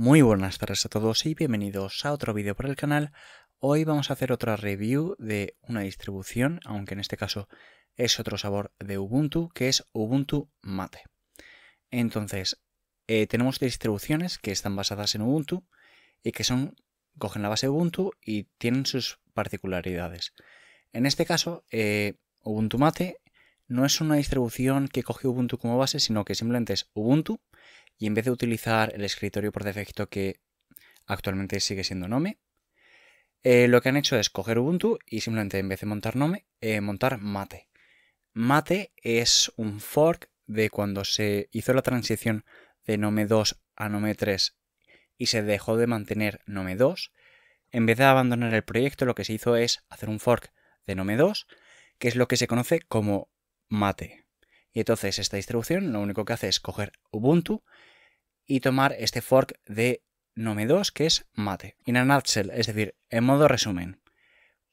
Muy buenas tardes a todos y bienvenidos a otro vídeo por el canal. Hoy vamos a hacer otra review de una distribución, aunque en este caso es otro sabor de Ubuntu, que es Ubuntu Mate. Entonces, eh, tenemos distribuciones que están basadas en Ubuntu y que son cogen la base Ubuntu y tienen sus particularidades. En este caso, eh, Ubuntu Mate no es una distribución que coge Ubuntu como base, sino que simplemente es Ubuntu y en vez de utilizar el escritorio por defecto que actualmente sigue siendo Nome, eh, lo que han hecho es coger Ubuntu y simplemente en vez de montar Nome, eh, montar Mate. Mate es un fork de cuando se hizo la transición de Nome 2 a Nome 3 y se dejó de mantener Nome 2. En vez de abandonar el proyecto, lo que se hizo es hacer un fork de Nome 2, que es lo que se conoce como Mate. Y entonces esta distribución lo único que hace es coger Ubuntu y tomar este fork de Nome 2 que es Mate. en a nutshell, es decir, en modo resumen.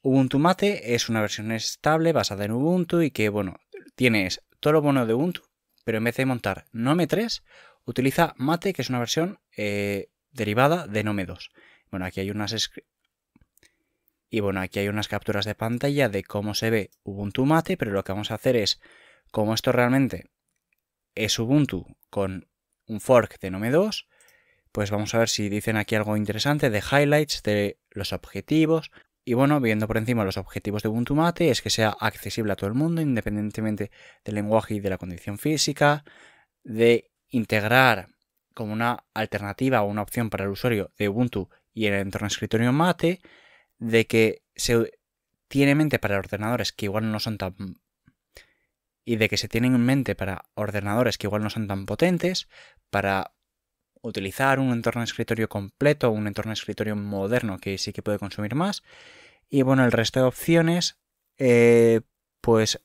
Ubuntu Mate es una versión estable basada en Ubuntu y que, bueno, tienes todo lo bueno de Ubuntu, pero en vez de montar Nome 3, utiliza Mate, que es una versión eh, derivada de Nome 2. Bueno, aquí hay unas y bueno, aquí hay unas capturas de pantalla de cómo se ve Ubuntu Mate, pero lo que vamos a hacer es como esto realmente es Ubuntu con un fork de Nome 2, pues vamos a ver si dicen aquí algo interesante de highlights, de los objetivos. Y bueno, viendo por encima los objetivos de Ubuntu Mate, es que sea accesible a todo el mundo, independientemente del lenguaje y de la condición física, de integrar como una alternativa o una opción para el usuario de Ubuntu y el entorno escritorio Mate, de que se tiene en mente para ordenadores que igual no son tan y de que se tienen en mente para ordenadores que igual no son tan potentes, para utilizar un entorno escritorio completo, un entorno escritorio moderno que sí que puede consumir más. Y bueno, el resto de opciones, eh, pues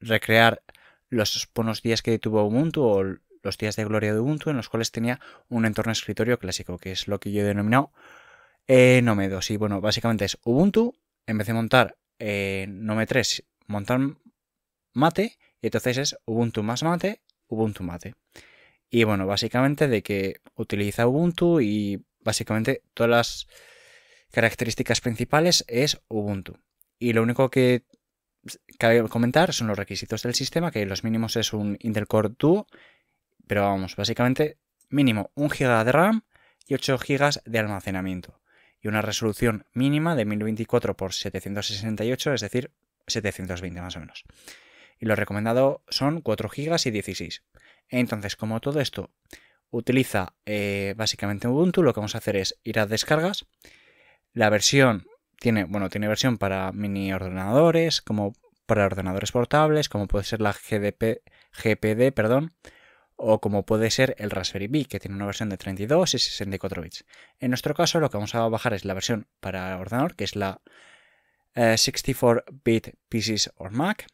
recrear los buenos días que tuvo Ubuntu o los días de gloria de Ubuntu en los cuales tenía un entorno escritorio clásico, que es lo que yo he denominado eh, Nome 2. Y bueno, básicamente es Ubuntu, en vez de montar eh, Nome 3, montar Mate y entonces es Ubuntu más mate, Ubuntu mate. Y bueno, básicamente de que utiliza Ubuntu y básicamente todas las características principales es Ubuntu. Y lo único que cabe comentar son los requisitos del sistema, que los mínimos es un Intel Core Duo, pero vamos, básicamente mínimo 1 GB de RAM y 8 GB de almacenamiento. Y una resolución mínima de 1024 x 768, es decir, 720 más o menos y lo recomendado son 4 GB y 16. Entonces, como todo esto utiliza eh, básicamente Ubuntu, lo que vamos a hacer es ir a descargas. La versión tiene, bueno, tiene versión para mini ordenadores, como para ordenadores portables, como puede ser la GDP, GPD, perdón, o como puede ser el Raspberry Pi, que tiene una versión de 32 y 64 bits. En nuestro caso, lo que vamos a bajar es la versión para ordenador, que es la 64-bit eh, PCs or Mac.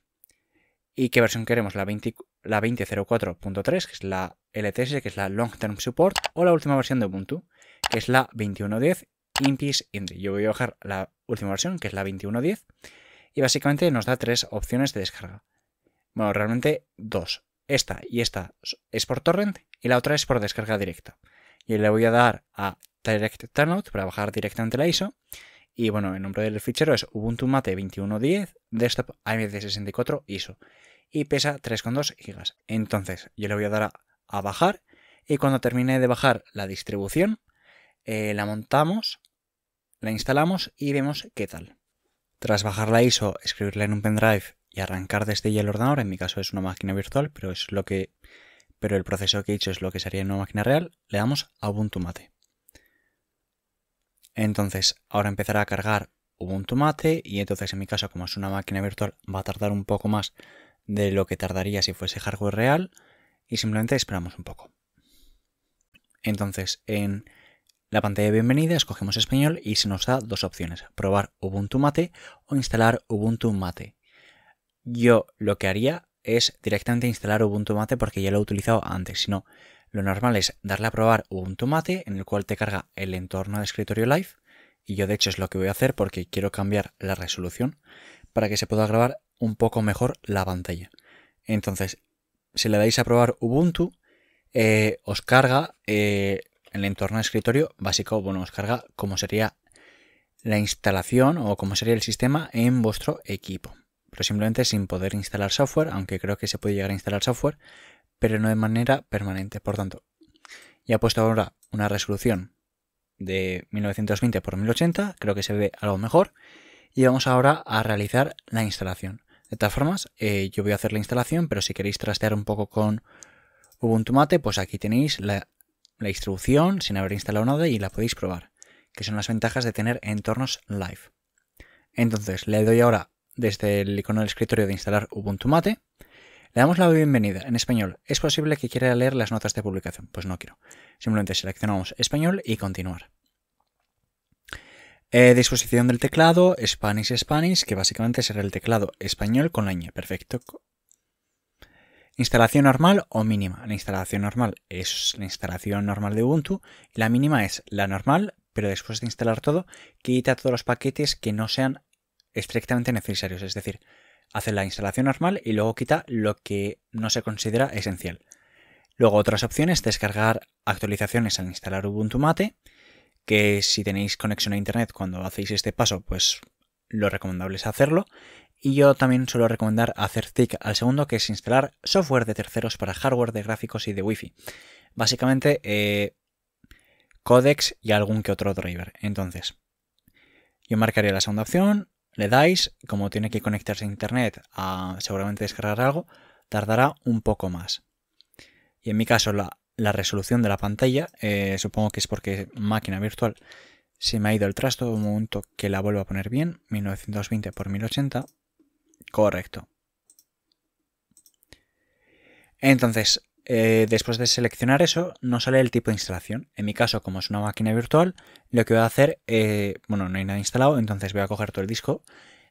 ¿Y qué versión queremos? La 20, la 20.04.3, que es la LTS, que es la Long Term Support, o la última versión de Ubuntu, que es la 21.10 in peace Yo voy a bajar la última versión, que es la 21.10, y básicamente nos da tres opciones de descarga. Bueno, realmente dos. Esta y esta es por torrent y la otra es por descarga directa. Y le voy a dar a Direct Turnout para bajar directamente la ISO. Y bueno, el nombre del fichero es Ubuntu Mate 21.10 Desktop AMD64 ISO y pesa 3,2 GB. Entonces yo le voy a dar a, bajar y cuando termine de bajar la distribución, eh, la montamos, la instalamos y vemos qué tal. Tras bajar la ISO, escribirla en un pendrive y arrancar desde ella el ordenador, en mi caso es una máquina virtual, pero es lo que pero el proceso que he hecho es lo que sería en una máquina real, le damos a Ubuntu Mate. Entonces, ahora empezará a cargar Ubuntu Mate y entonces en mi caso, como es una máquina virtual, va a tardar un poco más de lo que tardaría si fuese hardware real y simplemente esperamos un poco. Entonces, en la pantalla de bienvenida escogemos español y se nos da dos opciones, probar Ubuntu Mate o instalar Ubuntu Mate. Yo lo que haría es directamente instalar Ubuntu Mate porque ya lo he utilizado antes, si no, lo normal es darle a probar Ubuntu Mate en el cual te carga el entorno de escritorio live y yo de hecho es lo que voy a hacer porque quiero cambiar la resolución para que se pueda grabar un poco mejor la pantalla. Entonces, si le dais a probar Ubuntu, eh, os carga eh, el entorno de escritorio básico, bueno, os carga como sería la instalación o cómo sería el sistema en vuestro equipo. Pero simplemente sin poder instalar software, aunque creo que se puede llegar a instalar software, pero no de manera permanente. Por tanto, ya he puesto ahora una resolución de 1920 x 1080, creo que se ve algo mejor, y vamos ahora a realizar la instalación. De todas formas, eh, yo voy a hacer la instalación, pero si queréis trastear un poco con Ubuntu Mate, pues aquí tenéis la, la distribución sin haber instalado nada y la podéis probar, que son las ventajas de tener entornos live. Entonces, le doy ahora desde el icono del escritorio de instalar Ubuntu Mate. Le damos la bienvenida en español. ¿Es posible que quiera leer las notas de publicación? Pues no quiero. Simplemente seleccionamos español y continuar. Eh, disposición del teclado, Spanish Spanish, que básicamente será el teclado español con la ñ, perfecto. Instalación normal o mínima. La instalación normal es la instalación normal de Ubuntu y la mínima es la normal, pero después de instalar todo, quita todos los paquetes que no sean estrictamente necesarios. Es decir, hace la instalación normal y luego quita lo que no se considera esencial. Luego otras opciones, descargar actualizaciones al instalar Ubuntu Mate que si tenéis conexión a internet cuando hacéis este paso, pues lo recomendable es hacerlo. Y yo también suelo recomendar hacer tick al segundo, que es instalar software de terceros para hardware de gráficos y de Wi-Fi. Básicamente, eh, y algún que otro driver. Entonces, yo marcaría la segunda opción, le dais, como tiene que conectarse a internet a seguramente descargar algo, tardará un poco más. Y en mi caso, la la resolución de la pantalla. Eh, supongo que es porque máquina virtual se me ha ido el trasto. Un momento que la vuelvo a poner bien. 1920 x 1080. Correcto. Entonces, eh, después de seleccionar eso, no sale el tipo de instalación. En mi caso, como es una máquina virtual, lo que voy a hacer, eh, bueno, no hay nada instalado, entonces voy a coger todo el disco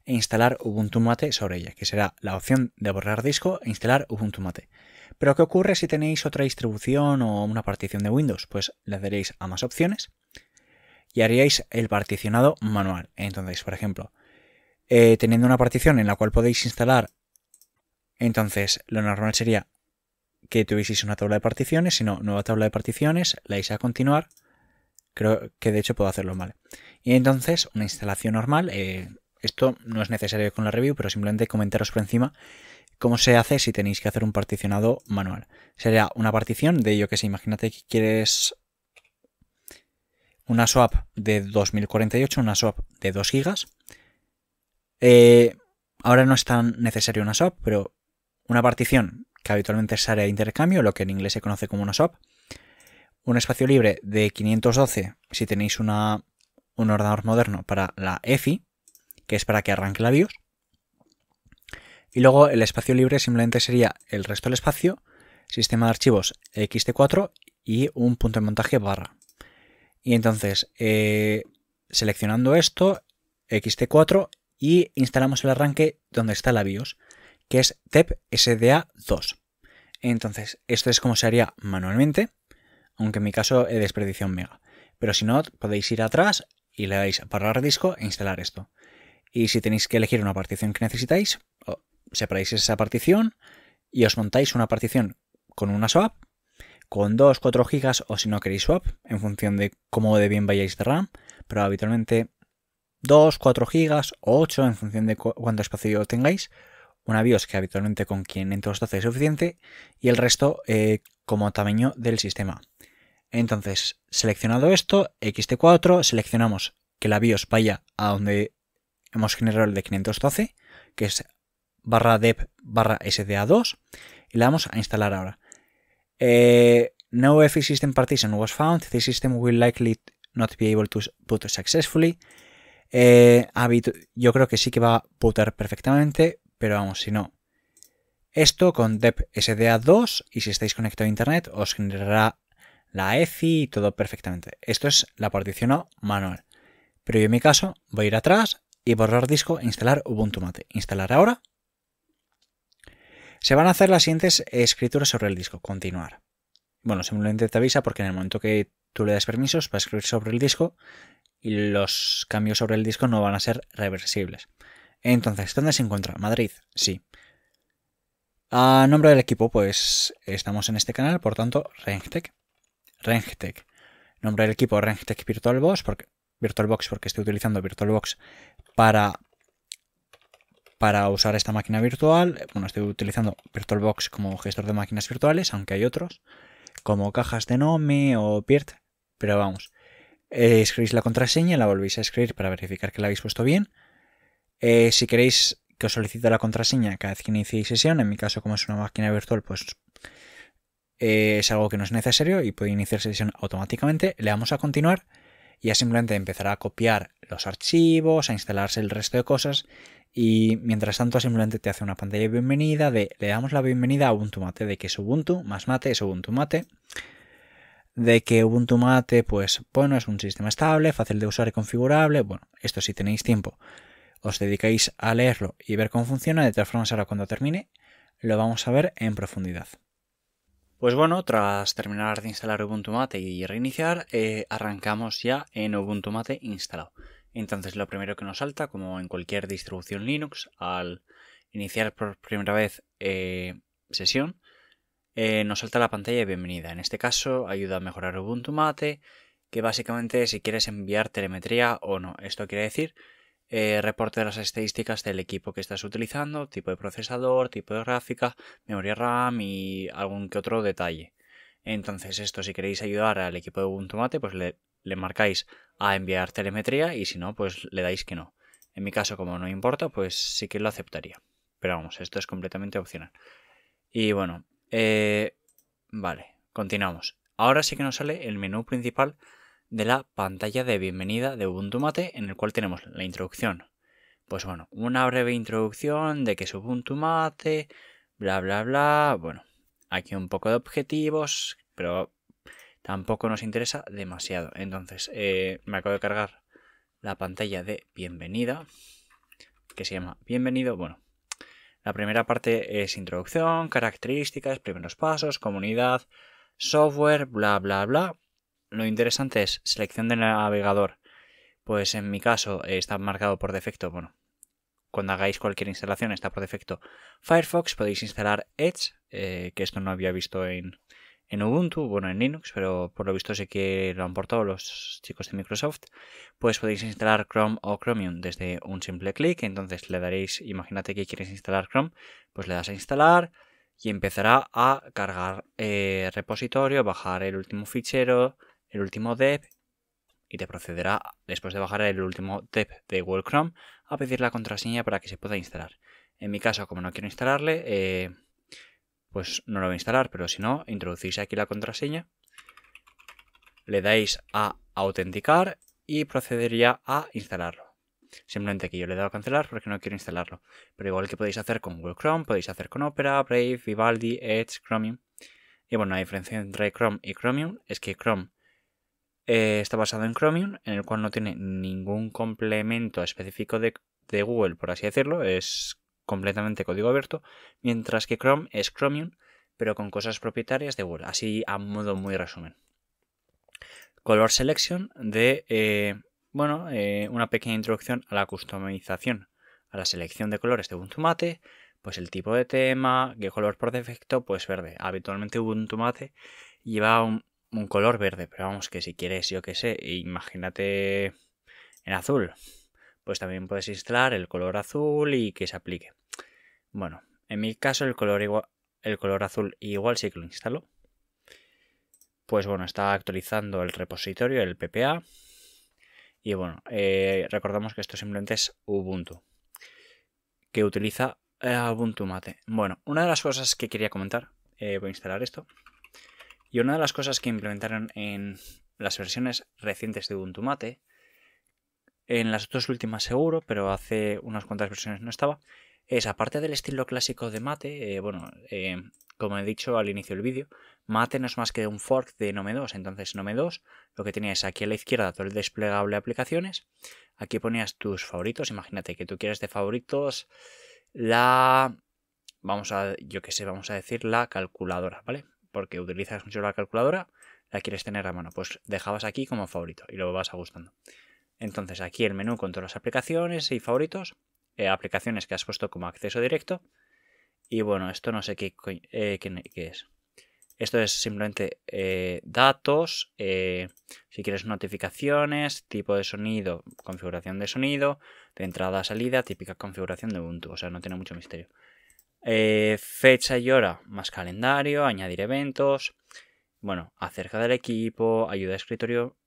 e instalar Ubuntu Mate sobre ella, que será la opción de borrar disco e instalar Ubuntu Mate. Pero ¿qué ocurre si tenéis otra distribución o una partición de Windows? Pues le daréis a más opciones y haríais el particionado manual. Entonces, por ejemplo, eh, teniendo una partición en la cual podéis instalar, entonces lo normal sería que tuvieseis una tabla de particiones, sino nueva tabla de particiones, la dais a continuar. Creo que de hecho puedo hacerlo mal. Y entonces una instalación normal. Eh, esto no es necesario con la review, pero simplemente comentaros por encima ¿Cómo se hace si tenéis que hacer un particionado manual? Sería una partición de, yo que sé, imagínate que quieres una swap de 2048, una swap de 2 gigas. Eh, ahora no es tan necesario una swap, pero una partición que habitualmente es área de intercambio, lo que en inglés se conoce como una swap. Un espacio libre de 512 si tenéis un ordenador moderno para la EFI, que es para que arranque la BIOS. Y luego el espacio libre simplemente sería el resto del espacio, sistema de archivos XT4 y un punto de montaje barra. Y entonces, eh, seleccionando esto, XT4 y instalamos el arranque donde está la BIOS, que es TEP SDA2. Entonces, esto es como se haría manualmente, aunque en mi caso he eh, desperdiciado mega. Pero si no, podéis ir atrás y le dais a parar disco e instalar esto. Y si tenéis que elegir una partición que necesitáis, separáis esa partición y os montáis una partición con una swap, con 2, 4 gigas o si no queréis swap, en función de cómo de bien vayáis de RAM, pero habitualmente 2, 4 gigas o 8 en función de cuánto espacio tengáis. Una BIOS que habitualmente con 512 es suficiente y el resto eh, como tamaño del sistema. Entonces, seleccionado esto, XT4, seleccionamos que la BIOS vaya a donde hemos generado el de 512, que es barra dev barra sda2 y la vamos a instalar ahora. Eh, no EFI system partition was found. This system will likely not be able to boot successfully. Eh, yo creo que sí que va a bootar perfectamente, pero vamos, si no. Esto con dep sda2 y si estáis conectados a internet os generará la EFI y todo perfectamente. Esto es la partición manual. Pero yo en mi caso voy a ir atrás y borrar disco e instalar Ubuntu Mate. Instalar ahora se van a hacer las siguientes escrituras sobre el disco. Continuar. Bueno, simplemente te avisa porque en el momento que tú le das permisos para escribir sobre el disco, y los cambios sobre el disco no van a ser reversibles. Entonces, ¿dónde se encuentra? Madrid, sí. A nombre del equipo, pues estamos en este canal, por tanto, Rengtech. Rengtech. Nombre del equipo, Rengtech VirtualBox, porque, VirtualBox, porque estoy utilizando VirtualBox para para usar esta máquina virtual. Bueno, estoy utilizando VirtualBox como gestor de máquinas virtuales, aunque hay otros, como cajas de Nome o Pirt, pero vamos. Eh, escribís la contraseña, la volvéis a escribir para verificar que la habéis puesto bien. Eh, si queréis que os solicite la contraseña cada vez que iniciéis sesión, en mi caso como es una máquina virtual, pues eh, es algo que no es necesario y puede iniciar sesión automáticamente. Le damos a continuar y ya simplemente empezará a copiar los archivos, a instalarse el resto de cosas y mientras tanto simplemente te hace una pantalla de bienvenida de le damos la bienvenida a Ubuntu Mate, de que es Ubuntu más Mate es Ubuntu Mate, de que Ubuntu Mate pues bueno es un sistema estable, fácil de usar y configurable, bueno, esto si tenéis tiempo os dedicáis a leerlo y ver cómo funciona, de todas formas ahora cuando termine lo vamos a ver en profundidad. Pues bueno, tras terminar de instalar Ubuntu Mate y reiniciar, eh, arrancamos ya en Ubuntu Mate instalado. Entonces lo primero que nos salta, como en cualquier distribución Linux, al iniciar por primera vez eh, sesión, eh, nos salta la pantalla de bienvenida. En este caso ayuda a mejorar Ubuntu Mate, que básicamente si quieres enviar telemetría o no. Esto quiere decir eh, reporte de las estadísticas del equipo que estás utilizando, tipo de procesador, tipo de gráfica, memoria RAM y algún que otro detalle. Entonces esto si queréis ayudar al equipo de Ubuntu Mate, pues le marcáis a enviar telemetría y si no, pues le dais que no. En mi caso, como no importa, pues sí que lo aceptaría. Pero vamos, esto es completamente opcional. Y bueno, eh, vale, continuamos. Ahora sí que nos sale el menú principal de la pantalla de bienvenida de Ubuntu Mate, en el cual tenemos la introducción. Pues bueno, una breve introducción de que es Ubuntu Mate, bla, bla, bla. Bueno, aquí un poco de objetivos, pero tampoco nos interesa demasiado. Entonces, eh, me acabo de cargar la pantalla de bienvenida, que se llama Bienvenido. Bueno, la primera parte es introducción, características, primeros pasos, comunidad, software, bla, bla, bla. Lo interesante es selección del navegador. Pues en mi caso eh, está marcado por defecto, bueno, cuando hagáis cualquier instalación está por defecto Firefox, podéis instalar Edge, eh, que esto no había visto en, en Ubuntu, bueno, en Linux, pero por lo visto sé que lo han portado los chicos de Microsoft, pues podéis instalar Chrome o Chromium desde un simple clic. Entonces le daréis, imagínate que quieres instalar Chrome, pues le das a instalar y empezará a cargar el eh, repositorio, bajar el último fichero, el último dev y te procederá, después de bajar el último dep de Google Chrome, a pedir la contraseña para que se pueda instalar. En mi caso, como no quiero instalarle, eh, pues no lo voy a instalar, pero si no, introducís aquí la contraseña, le dais a autenticar y procedería a instalarlo. Simplemente que yo le he dado a cancelar porque no quiero instalarlo. Pero igual que podéis hacer con Google Chrome, podéis hacer con Opera, Brave, Vivaldi, Edge, Chromium. Y bueno, la diferencia entre Chrome y Chromium es que Chrome eh, está basado en Chromium, en el cual no tiene ningún complemento específico de, de Google, por así decirlo. Es completamente código abierto, mientras que Chrome es Chromium, pero con cosas propietarias de Google, así a modo muy resumen. Color Selection de, eh, bueno, eh, una pequeña introducción a la customización, a la selección de colores de Ubuntu Mate, pues el tipo de tema, qué color por defecto, pues verde. Habitualmente Ubuntu Mate lleva un, un color verde, pero vamos que si quieres, yo qué sé, imagínate en azul, pues también puedes instalar el color azul y que se aplique. Bueno, en mi caso el color, el color azul igual sí que lo instalo. Pues bueno, está actualizando el repositorio, el PPA. Y bueno, eh, recordamos que esto simplemente es Ubuntu, que utiliza eh, Ubuntu Mate. Bueno, una de las cosas que quería comentar, eh, voy a instalar esto. Y una de las cosas que implementaron en las versiones recientes de Ubuntu Mate en las dos últimas seguro, pero hace unas cuantas versiones no estaba, es aparte del estilo clásico de Mate, eh, bueno, eh, como he dicho al inicio del vídeo, Mate no es más que un fork de Nome 2, entonces Nome 2 lo que tenías aquí a la izquierda todo el desplegable de aplicaciones, aquí ponías tus favoritos, imagínate que tú quieres de favoritos la, vamos a, yo que sé, vamos a decir la calculadora, ¿vale? Porque utilizas mucho la calculadora, la quieres tener a mano, pues dejabas aquí como favorito y lo vas a ajustando. Entonces aquí el menú con todas las aplicaciones y favoritos, eh, aplicaciones que has puesto como acceso directo. Y bueno, esto no sé qué, eh, es. Esto es simplemente eh, datos, si quieres notificaciones, tipo de sonido, configuración de sonido, de entrada a salida, típica configuración de Ubuntu, o sea, no tiene mucho misterio. fecha y hora, más calendario, añadir eventos, bueno, acerca del equipo, ayuda a escritorio,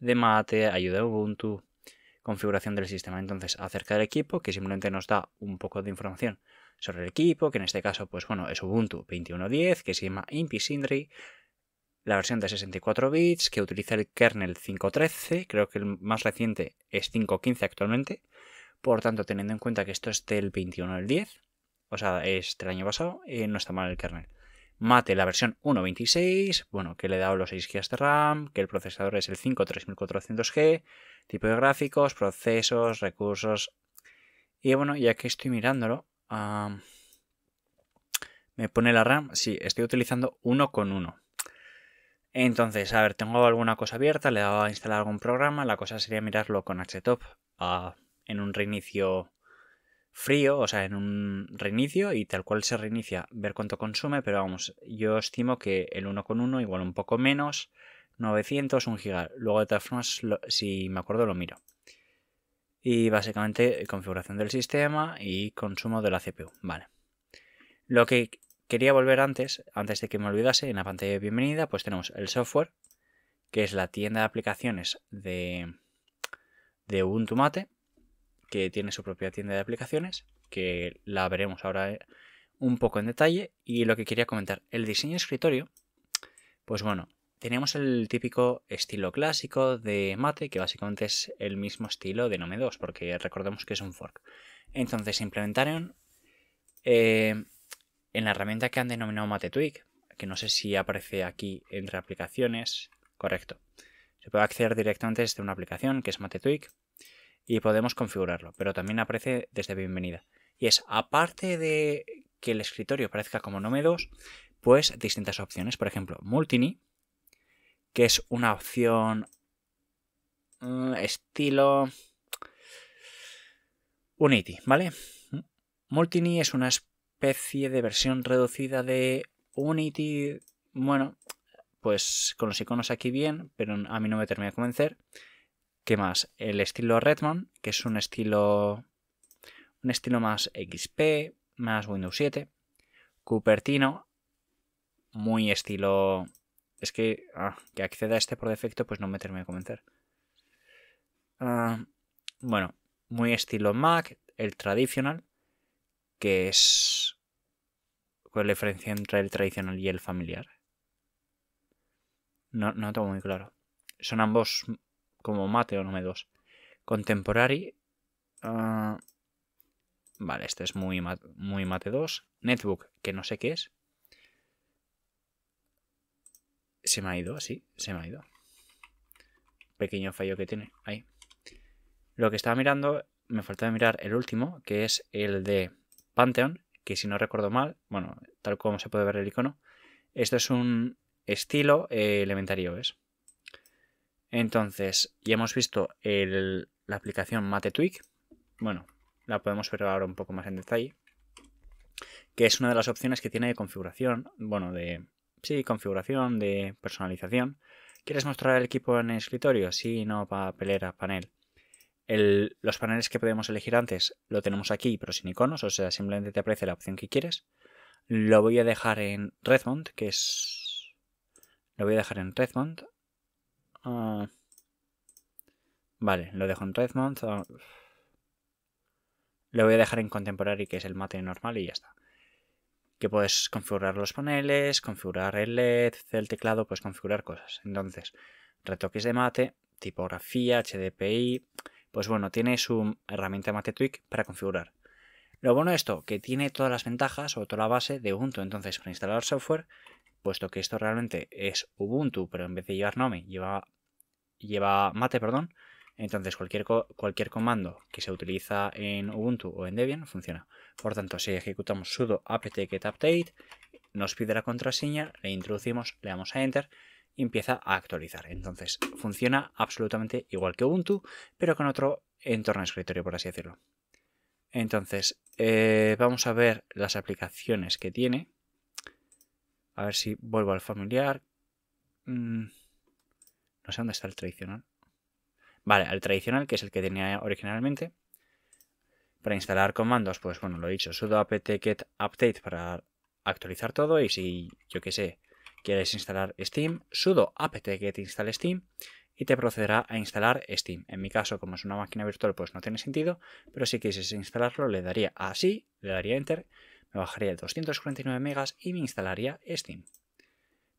de mate, ayuda Ubuntu, configuración del sistema. Entonces, acerca del equipo, que simplemente nos da un poco de información sobre el equipo, que en este caso, pues bueno, es Ubuntu 21.10, que se llama Impi la versión de 64 bits, que utiliza el kernel 5.13, creo que el más reciente es 5.15 actualmente, por tanto, teniendo en cuenta que esto es del 21.10, o sea, es del año pasado, eh, no está mal el kernel. Mate, la versión 1.26, bueno, que le he dado los 6 GB de RAM, que el procesador es el 53400 g tipo de gráficos, procesos, recursos. Y bueno, ya que estoy mirándolo, me pone la RAM, sí, estoy utilizando 1 con 1. Entonces, a ver, tengo alguna cosa abierta, le he dado a instalar algún programa, la cosa sería mirarlo con HTOP ah, en un reinicio frío, o sea, en un reinicio y tal cual se reinicia, ver cuánto consume, pero vamos, yo estimo que el 1,1 igual un poco menos, 900, 1 giga. Luego de todas si me acuerdo, lo miro. Y básicamente configuración del sistema y consumo de la CPU, vale. Lo que quería volver antes, antes de que me olvidase, en la pantalla de bienvenida, pues tenemos el software, que es la tienda de aplicaciones de, de Ubuntu Mate que tiene su propia tienda de aplicaciones, que la veremos ahora eh, un poco en detalle. Y lo que quería comentar, el diseño de escritorio, pues bueno, tenemos el típico estilo clásico de Mate, que básicamente es el mismo estilo de Nome 2, porque recordemos que es un fork. Entonces se implementaron eh, en la herramienta que han denominado Mate Tweak, que no sé si aparece aquí entre aplicaciones, correcto. Se puede acceder directamente desde una aplicación que es Mate y podemos configurarlo, pero también aparece desde bienvenida. Y es, aparte de que el escritorio parezca como nome 2, pues distintas opciones. Por ejemplo, Multini, que es una opción mm, estilo Unity, ¿vale? Multini es una especie de versión reducida de Unity, bueno, pues con los iconos aquí bien, pero a mí no me termina de convencer. ¿Qué más? El estilo Redmond, que es un estilo. Un estilo más XP, más Windows 7. Cupertino, muy estilo. Es que. Ah, que acceda a este por defecto, pues no me a de convencer. Ah, bueno, muy estilo Mac, el tradicional, que es. ¿Cuál es la diferencia entre el tradicional y el familiar? No, no tengo muy claro. Son ambos como Mateo no me dos. Contemporary. Ah, vale, este es muy, muy Mate 2. Netbook, que no sé qué es. Se me ha ido, sí, se me ha ido. Pequeño fallo que tiene. Ahí. Lo que estaba mirando, me faltaba mirar el último, que es el de Pantheon, que si no recuerdo mal, bueno, tal como se puede ver el icono, esto es un estilo eh, elementario, ¿ves? Entonces, ya hemos visto la aplicación Tweak, Bueno, la podemos ver ahora un poco más en detalle. Que es una de las opciones que tiene de configuración. Bueno, de. Sí, configuración, de personalización. ¿Quieres mostrar el equipo en el escritorio? Sí, no, papelera, panel. los paneles que podemos elegir antes lo tenemos aquí, pero sin iconos, o sea, simplemente te aparece la opción que quieres. Lo voy a dejar en Redmond, que es. Lo voy a dejar en Redmond. Ah. vale, lo dejo en Redmond. Ah. lo voy a dejar en Contemporary, que es el mate normal, y ya está. Que puedes configurar los paneles, configurar el LED, el teclado, pues configurar cosas. Entonces, retoques de mate, tipografía, HDPI. Pues bueno, tiene su herramienta mate tweak para configurar. Lo bueno de esto, que tiene todas las ventajas o toda la base de Ubuntu. Entonces, para instalar software, puesto que esto realmente es Ubuntu, pero en vez de llevar Nome lleva, lleva Mate, perdón. Entonces cualquier, cualquier comando que se utiliza en Ubuntu o en Debian funciona. Por tanto, si ejecutamos sudo apt-get-update, nos pide la contraseña, le introducimos, le damos a enter y empieza a actualizar. Entonces funciona absolutamente igual que Ubuntu, pero con otro entorno de escritorio, por así decirlo. Entonces, eh, vamos a ver las aplicaciones que tiene. A ver si vuelvo al familiar. Mm, no sé dónde está el tradicional. Vale, al tradicional, que es el que tenía originalmente. Para instalar comandos, pues bueno, lo he dicho, sudo apt get update para actualizar todo. Y si, yo qué sé, quieres instalar Steam, sudo apt get install Steam y te procederá a instalar Steam. En mi caso, como es una máquina virtual, pues no tiene sentido, pero si quieres instalarlo, le daría así, le daría enter me bajaría 249 megas y me instalaría Steam.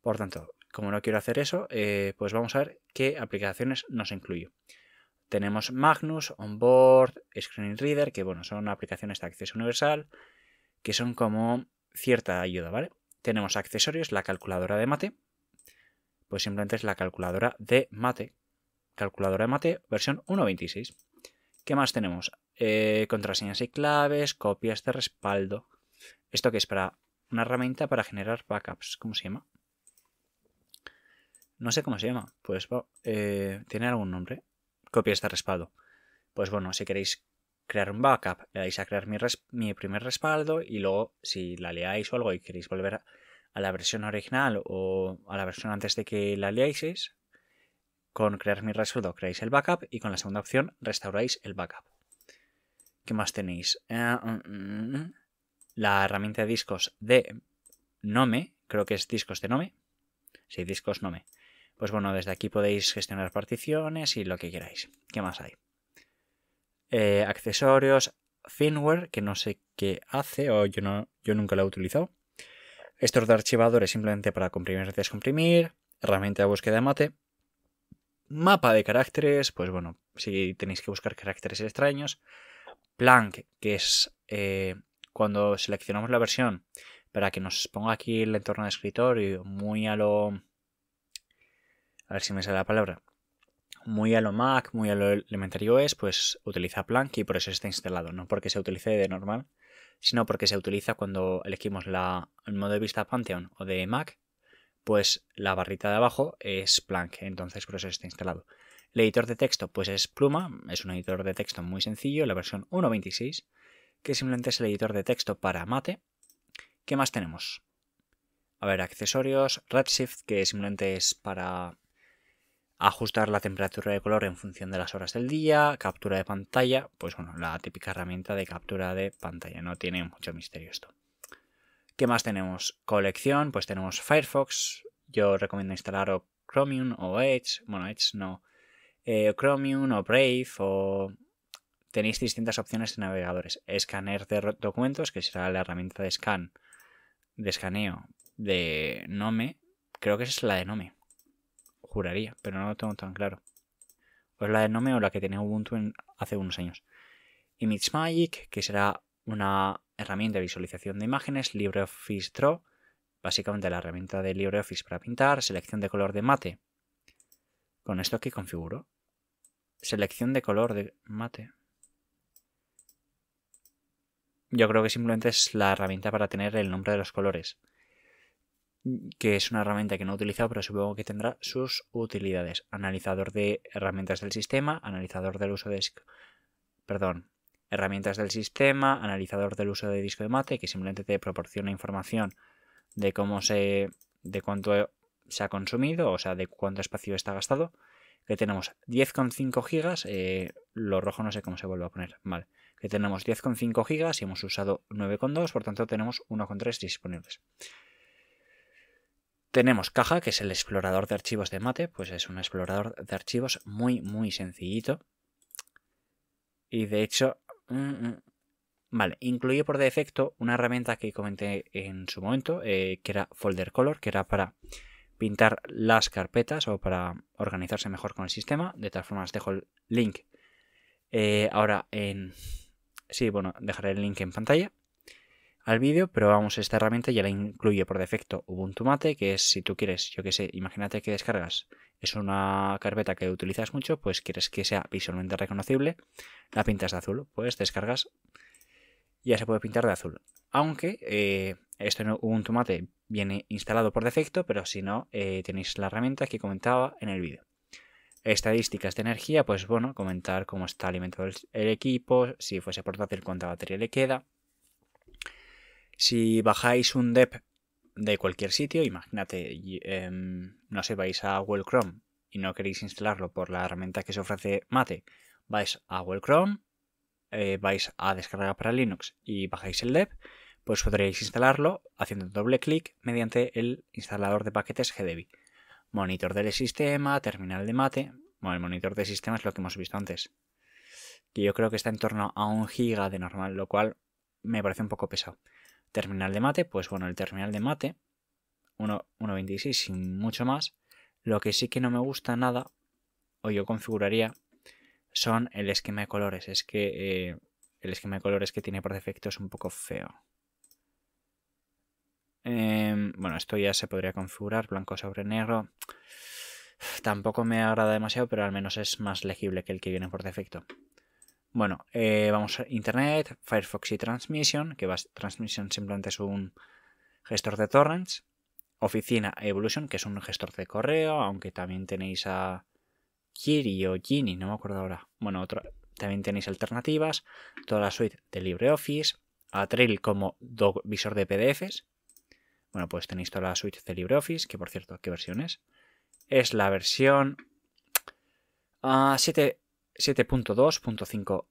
Por tanto, como no quiero hacer eso, eh, pues vamos a ver qué aplicaciones nos incluyo. Tenemos Magnus, Onboard, Screen Reader, que bueno, son aplicaciones de acceso universal, que son como cierta ayuda, ¿vale? Tenemos accesorios, la calculadora de mate, pues simplemente es la calculadora de mate, calculadora de mate versión 1.26. ¿Qué más tenemos? Eh, contraseñas y claves, copias de respaldo, ¿Esto que es? Para una herramienta para generar backups. ¿Cómo se llama? No sé cómo se llama. Pues eh, tiene algún nombre. Copia este respaldo. Pues bueno, si queréis crear un backup, le dais a crear mi, primer respaldo y luego si la leáis o algo y queréis volver a, la versión original o a la versión antes de que la leáis, con crear mi respaldo creáis el backup y con la segunda opción restauráis el backup. ¿Qué más tenéis? Ah, mm, mm, mm la herramienta de discos de Nome, creo que es discos de Nome. Sí, discos Nome. Pues bueno, desde aquí podéis gestionar particiones y lo que queráis. ¿Qué más hay? Eh, accesorios, firmware, que no sé qué hace o yo, no, yo nunca lo he utilizado. Estos de archivadores simplemente para comprimir y descomprimir. Herramienta de búsqueda de mate. Mapa de caracteres, pues bueno, si tenéis que buscar caracteres extraños. Plank, que es eh, cuando seleccionamos la versión para que nos ponga aquí el entorno de escritorio muy a lo... A ver si me sale la palabra. Muy a lo Mac, muy a lo Elementary OS, pues utiliza Plank y por eso está instalado. No porque se utilice de normal, sino porque se utiliza cuando elegimos la, el modo de vista Pantheon o de Mac, pues la barrita de abajo es Plank, entonces por eso está instalado. El editor de texto, pues es Pluma, es un editor de texto muy sencillo, la versión 1.26 que simplemente es el editor de texto para Mate. ¿Qué más tenemos? A ver, accesorios, Redshift, que simplemente es para ajustar la temperatura de color en función de las horas del día, captura de pantalla, pues bueno, la típica herramienta de captura de pantalla, no tiene mucho misterio esto. ¿Qué más tenemos? Colección, pues tenemos Firefox, yo recomiendo instalar o Chromium o Edge, bueno, Edge no, eh, Chromium o Brave o tenéis distintas opciones de navegadores. escáner de documentos, que será la herramienta de scan, de escaneo de Nome. Creo que esa es la de Nome. Juraría, pero no lo tengo tan claro. O es la de Nome o la que tenía Ubuntu hace unos años. Image Magic, que será una herramienta de visualización de imágenes. LibreOffice Draw, básicamente la herramienta de LibreOffice para pintar. Selección de color de mate. Con esto aquí configuro. Selección de color de mate. Yo creo que simplemente es la herramienta para tener el nombre de los colores. Que es una herramienta que no he utilizado, pero supongo que tendrá sus utilidades. Analizador de herramientas del sistema, analizador del uso de. Perdón. Herramientas del sistema, analizador del uso de disco de mate, que simplemente te proporciona información de cómo se. de cuánto se ha consumido, o sea, de cuánto espacio está gastado. Que tenemos 10,5 gigas. Eh, lo rojo no sé cómo se vuelve a poner. Vale que tenemos 10,5 gigas y hemos usado 9,2, por tanto tenemos 1,3 disponibles. Tenemos caja, que es el explorador de archivos de Mate, pues es un explorador de archivos muy, muy sencillito. Y de hecho, mm, mm, vale, incluye por defecto una herramienta que comenté en su momento, eh, que era Folder Color, que era para pintar las carpetas o para organizarse mejor con el sistema. De tal formas dejo el link eh, ahora en Sí, bueno, dejaré el link en pantalla al vídeo, pero vamos, esta herramienta ya la incluye por defecto Ubuntu Mate, que es si tú quieres, yo que sé, imagínate que descargas, es una carpeta que utilizas mucho, pues quieres que sea visualmente reconocible, la pintas de azul, pues descargas, ya se puede pintar de azul. Aunque eh, esto en Ubuntu Mate viene instalado por defecto, pero si no, eh, tenéis la herramienta que comentaba en el vídeo. Estadísticas de energía, pues bueno, comentar cómo está alimentado el, equipo, si fuese portátil, cuánta batería le queda. Si bajáis un DEP de cualquier sitio, imagínate, em, no sé, vais a Google Chrome y no queréis instalarlo por la herramienta que se ofrece Mate, vais a Google Chrome, eh, vais a descargar para Linux y bajáis el DEP, pues podréis instalarlo haciendo doble clic mediante el instalador de paquetes GDB. Monitor del sistema, terminal de mate. Bueno, el monitor de sistema es lo que hemos visto antes. Que yo creo que está en torno a un giga de normal, lo cual me parece un poco pesado. Terminal de mate, pues bueno, el terminal de mate, 1.26 sin mucho más. Lo que sí que no me gusta nada, o yo configuraría, son el esquema de colores. Es que eh, el esquema de colores que tiene por defecto es un poco feo. Em, bueno, esto ya se podría configurar blanco sobre negro. Tampoco me agrada demasiado, pero al menos es más legible que el que viene por defecto. Bueno, eh, vamos a Internet, Firefox y Transmission, que Transmission simplemente es un gestor de torrents. Oficina Evolution, que es un gestor de correo, aunque también tenéis a Kiri o Gini, no me acuerdo ahora. Bueno, también tenéis alternativas, toda la suite de LibreOffice, a como visor de PDFs, bueno, pues tenéis toda la suite de LibreOffice, que por cierto, ¿qué versión es? Es la versión uh, 7.2.5.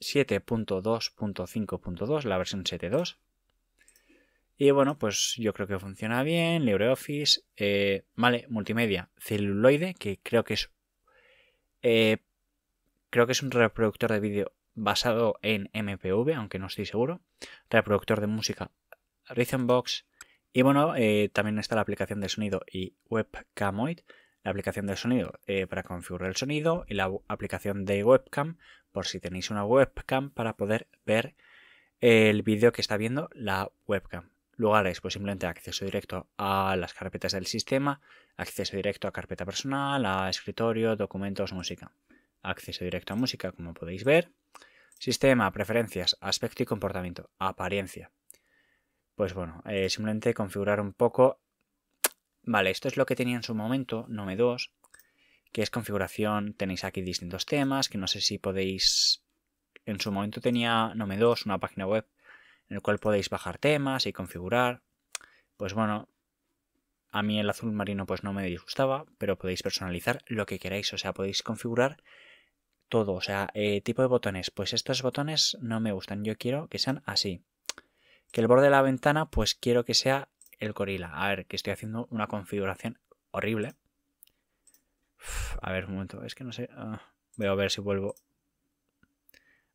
7.2.5.2, la versión 7.2. Y bueno, pues yo creo que funciona bien, LibreOffice, eh, vale, multimedia, celuloide, que creo que es eh, creo que es un reproductor de vídeo basado en MPV, aunque no estoy seguro, reproductor de música Rhythmbox, y bueno, eh, también está la aplicación de sonido y Webcamoid, la aplicación de sonido eh, para configurar el sonido y la aplicación de webcam por si tenéis una webcam para poder ver el vídeo que está viendo la webcam. Lugares, pues simplemente acceso directo a las carpetas del sistema, acceso directo a carpeta personal, a escritorio, documentos, música. Acceso directo a música, como podéis ver. Sistema, preferencias, aspecto y comportamiento, apariencia. Pues bueno, eh, simplemente configurar un poco. Vale, esto es lo que tenía en su momento, Nome 2, que es configuración. Tenéis aquí distintos temas, que no sé si podéis... En su momento tenía Nome 2, una página web en la cual podéis bajar temas y configurar. Pues bueno, a mí el azul marino pues no me disgustaba, pero podéis personalizar lo que queráis, o sea, podéis configurar todo, o sea, eh, tipo de botones. Pues estos botones no me gustan, yo quiero que sean así que el borde de la ventana pues quiero que sea el gorila. A ver, que estoy haciendo una configuración horrible. a ver, un momento, es que no sé. Ah, voy a ver si vuelvo.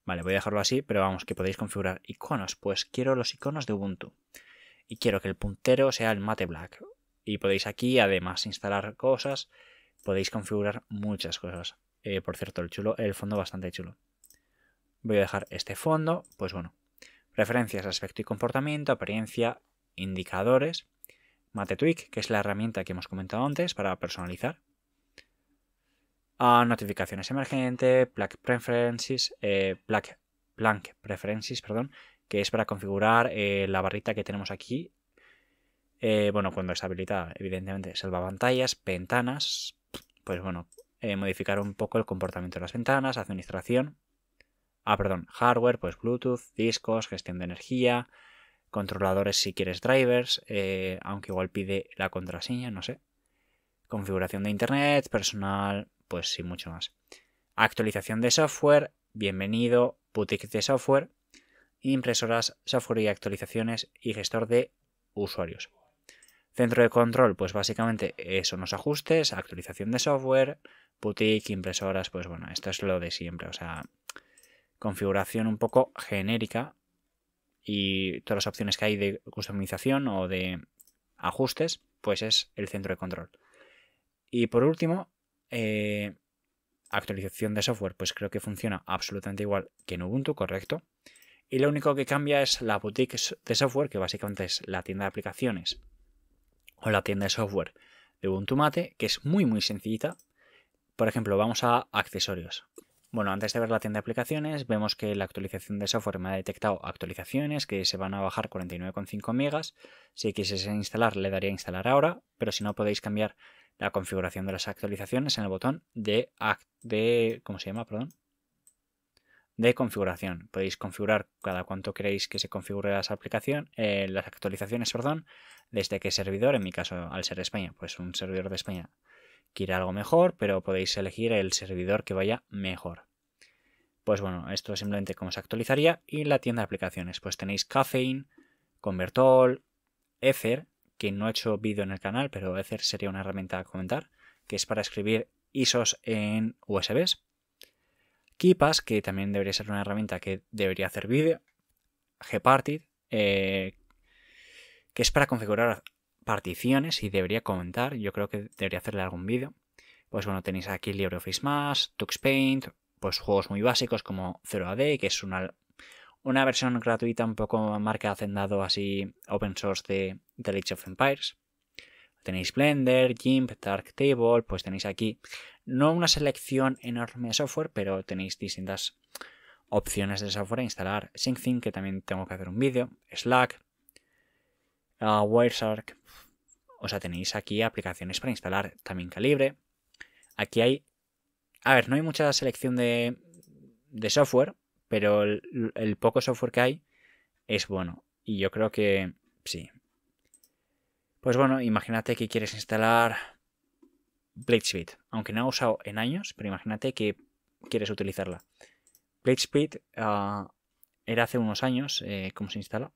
Vale, voy a dejarlo así, pero vamos, que podéis configurar iconos. Pues quiero los iconos de Ubuntu. Y quiero que el puntero sea el mate black. Y podéis aquí, además, instalar cosas. Podéis configurar muchas cosas. Eh, por cierto, el chulo, el fondo bastante chulo. Voy a dejar este fondo. Pues bueno, referencias, aspecto y comportamiento, apariencia, indicadores, MateTweak, que es la herramienta que hemos comentado antes para personalizar, ah, notificaciones emergentes, Plank Preferences, eh, Plank, Preferences, perdón, que es para configurar eh, la barrita que tenemos aquí. Eh, bueno, cuando está habilitada, evidentemente, pantallas, ventanas, pues bueno, eh, modificar un poco el comportamiento de las ventanas, administración, Ah, perdón, hardware, pues Bluetooth, discos, gestión de energía, controladores si quieres drivers, eh, aunque igual pide la contraseña, no sé. Configuración de internet, personal, pues sí, mucho más. Actualización de software, bienvenido, boutique de software, impresoras, software y actualizaciones y gestor de usuarios. Centro de control, pues básicamente son los ajustes, actualización de software, boutique, impresoras, pues bueno, esto es lo de siempre, o sea, configuración un poco genérica y todas las opciones que hay de customización o de ajustes, pues es el centro de control. Y por último, eh, actualización de software, pues creo que funciona absolutamente igual que en Ubuntu, correcto. Y lo único que cambia es la boutique de software, que básicamente es la tienda de aplicaciones o la tienda de software de Ubuntu Mate, que es muy muy sencillita. Por ejemplo, vamos a accesorios. Bueno, antes de ver la tienda de aplicaciones, vemos que la actualización de software me ha detectado actualizaciones que se van a bajar 49,5 megas. Si quisiese instalar, le daría instalar ahora, pero si no podéis cambiar la configuración de las actualizaciones en el botón de, de ¿cómo se llama? Perdón. De configuración. Podéis configurar cada cuánto queréis que se configure las, aplicaciones, eh, las actualizaciones, perdón, desde qué servidor, en mi caso al ser España, pues un servidor de España quiere algo mejor, pero podéis elegir el servidor que vaya mejor. Pues bueno, esto es simplemente cómo se actualizaría. Y la tienda de aplicaciones, pues tenéis Caffeine, Convertol, Ether, que no he hecho vídeo en el canal, pero Ether sería una herramienta a comentar, que es para escribir ISOs en USBs. Kipas, que también debería ser una herramienta que debería hacer vídeo. Gparted, eh, que es para configurar particiones y debería comentar, yo creo que debería hacerle algún vídeo. Pues bueno, tenéis aquí LibreOffice Más, TuxPaint, pues juegos muy básicos como 0AD, que es una, una versión gratuita un poco marca hacendado así open source de The Age of Empires. Tenéis Blender, GIMP, Darktable, pues tenéis aquí no una selección enorme de software, pero tenéis distintas opciones de software a instalar. SyncThing, que también tengo que hacer un vídeo, Slack, Wireshark. O sea, tenéis aquí aplicaciones para instalar también Calibre. Aquí hay... A ver, no hay mucha selección de, software, pero el, poco software que hay es bueno. Y yo creo que sí. Pues bueno, imagínate que quieres instalar Bladespeed aunque no ha usado en años, pero imagínate que quieres utilizarla. Bladespeed ah, era hace unos años, eh, ¿cómo se instala?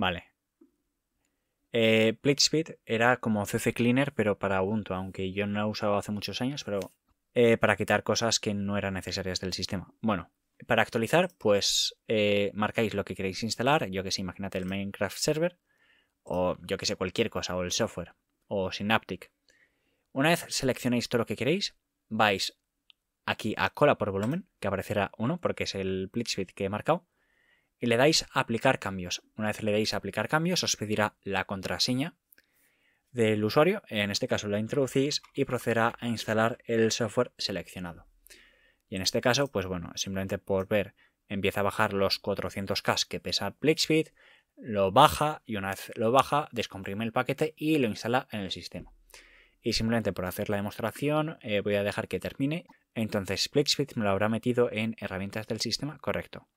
Vale. Eh, era como CC Cleaner, pero para Ubuntu, aunque yo no lo he usado hace muchos años, pero eh, para quitar cosas que no eran necesarias del sistema. Bueno, para actualizar, pues eh, marcáis lo que queréis instalar, yo que sé, imagínate el Minecraft Server, o yo que sé, cualquier cosa, o el software, o Synaptic. Una vez seleccionáis todo lo que queréis, vais aquí a cola por volumen, que aparecerá uno, porque es el PlateSpeed que he marcado, y le dais a aplicar cambios. Una vez le dais a aplicar cambios, os pedirá la contraseña del usuario, en este caso la introducís y procederá a instalar el software seleccionado. Y en este caso, pues bueno, simplemente por ver, empieza a bajar los 400K que pesa Plexfit, lo baja y una vez lo baja, descomprime el paquete y lo instala en el sistema. Y simplemente por hacer la demostración, eh, voy a dejar que termine. Entonces, Plexfit me lo habrá metido en herramientas del sistema, correcto.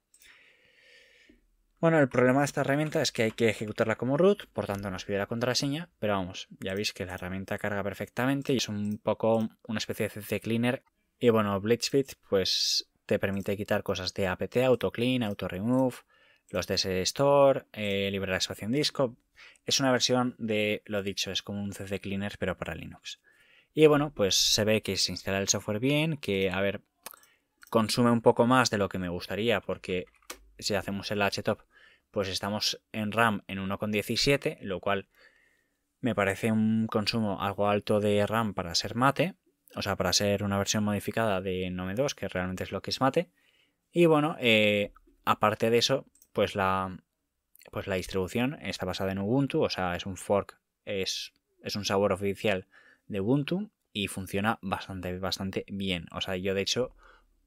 Bueno, el problema de esta herramienta es que hay que ejecutarla como root, por tanto nos pide la contraseña, pero vamos, ya veis que la herramienta carga perfectamente y es un poco una especie de CC cleaner. Y bueno, Blitzfit pues te permite quitar cosas de apt, autoclean, autoremove, los de store, eh, liberar espacio en disco. Es una versión de lo dicho, es como un CC Cleaner, pero para Linux. Y bueno, pues se ve que se instala el software bien, que a ver, consume un poco más de lo que me gustaría, porque si hacemos el htop, pues estamos en RAM en 1,17, lo cual me parece un consumo algo alto de RAM para ser mate, o sea, para ser una versión modificada de Nome 2, que realmente es lo que es mate. Y bueno, eh, aparte de eso, pues la, pues la distribución está basada en Ubuntu, o sea, es un fork, es, es un sabor oficial de Ubuntu y funciona bastante, bastante bien. O sea, yo de hecho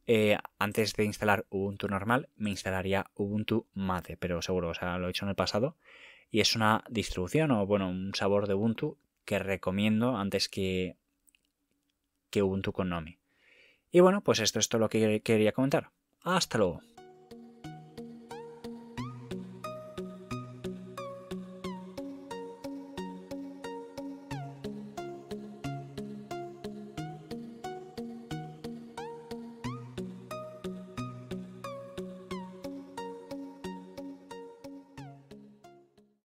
eh, antes de instalar Ubuntu normal, me instalaría Ubuntu Mate, pero seguro, o sea, lo he hecho en el pasado. Y es una distribución o, bueno, un sabor de Ubuntu que recomiendo antes que, que Ubuntu con Nomi. Y bueno, pues esto es todo lo que quería comentar. Hasta luego.